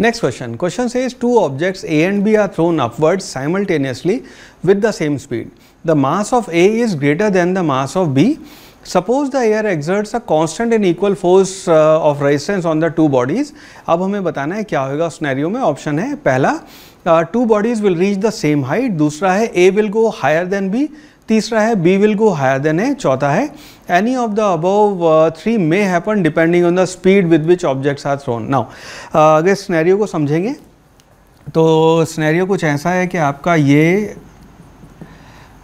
next question question से two objects A and B are thrown upwards simultaneously with the same speed the mass of A is greater than the mass of B suppose the air exerts a constant and equal force of resistance on the two bodies अब हमें बताना है क्या होगा उस नैरियो में option है पहला two bodies will reach the same height दूसरा है A will go higher than B तीसरा है B will go higher than A चौथा है any of the above three may happen depending on the speed with which objects are thrown now अगर scenario को समझेंगे तो स्नैरियो कुछ ऐसा है कि आपका ये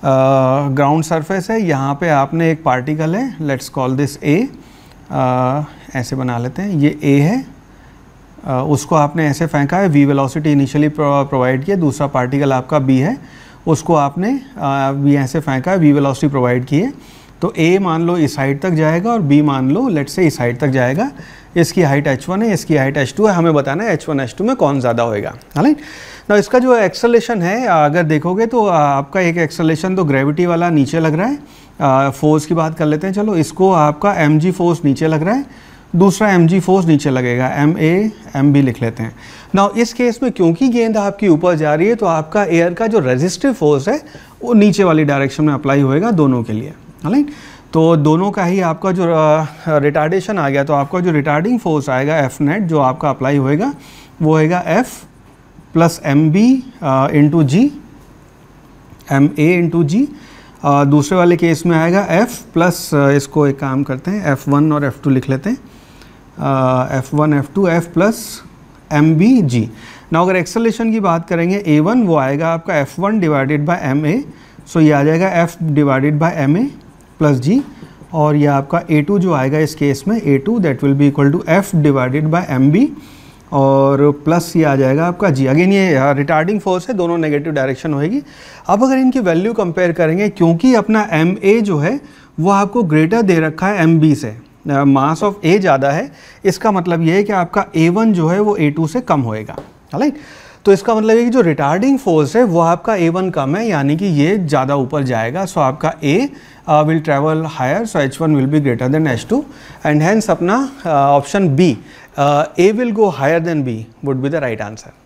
ग्राउंड uh, सरफेस है यहाँ पे आपने एक पार्टिकल है लेट्स कॉल दिस ए ऐसे बना लेते हैं ये ए है uh, उसको आपने ऐसे फेंका है वी वेलोसिटी इनिशियली प्रोवाइड किया दूसरा पार्टिकल आपका बी है उसको आपने वी ऐसे फेंका वी वेलोसिटी प्रोवाइड की है तो ए मान लो इस हाइट तक जाएगा और बी मान लो लेट से इस हाइट तक जाएगा इसकी हाइट h1 है इसकी हाइट h2 है हमें बताना है h1 h2 में कौन ज़्यादा होएगा है ना इसका जो एक्सलेशन है अगर देखोगे तो आपका एक एक्सलेशन तो ग्रेविटी वाला नीचे लग रहा है फोर्स की बात कर लेते हैं चलो इसको आपका एम जी फोर्स नीचे लग रहा है दूसरा एम जी फोर्स नीचे लगेगा एम ए एम बी लिख लेते हैं ना इस केस में क्योंकि गेंद आपकी ऊपर जा रही है तो आपका एयर का जो रेजिस्टिव फोर्स है वो नीचे वाली डायरेक्शन में अप्लाई होएगा दोनों के लिए है तो दोनों का ही आपका जो रिटार्डेशन आ गया तो आपका जो रिटार्डिंग फोर्स आएगा एफ नेट जो आपका अप्लाई होएगा वो होएगा F plus M B into G M A into G और दूसरे वाले केस में आएगा f प्लस इसको एक काम करते हैं f1 और f2 लिख लेते हैं F one F two F plus M B G ना अगर एक्सेलेशन की बात करेंगे ए वन वो आएगा आपका F one divided by M A so ये आ जाएगा F divided by M A plus G और यह आपका ए टू जो आएगा इस केस में A two that will be equal to F divided by M B और प्लस ये आ जाएगा आपका जी अगेन ये रिटार्डिंग हाँ, फोर्स है दोनों नेगेटिव डायरेक्शन होएगी अब अगर इनकी वैल्यू कंपेयर करेंगे क्योंकि अपना एम ए जो है वो आपको ग्रेटर दे रखा है एम बी से मास ऑफ ए ज़्यादा है इसका मतलब ये है कि आपका ए वन जो है वो ए टू से कम होएगा राइट तो इसका मतलब है कि जो रिटार्डिंग फोर्स है वो आपका ए वन कम है यानी कि ये ज़्यादा ऊपर जाएगा सो आपका A will travel higher so H one will be greater than H two and hence अपना option B A will go higher than B would be the right answer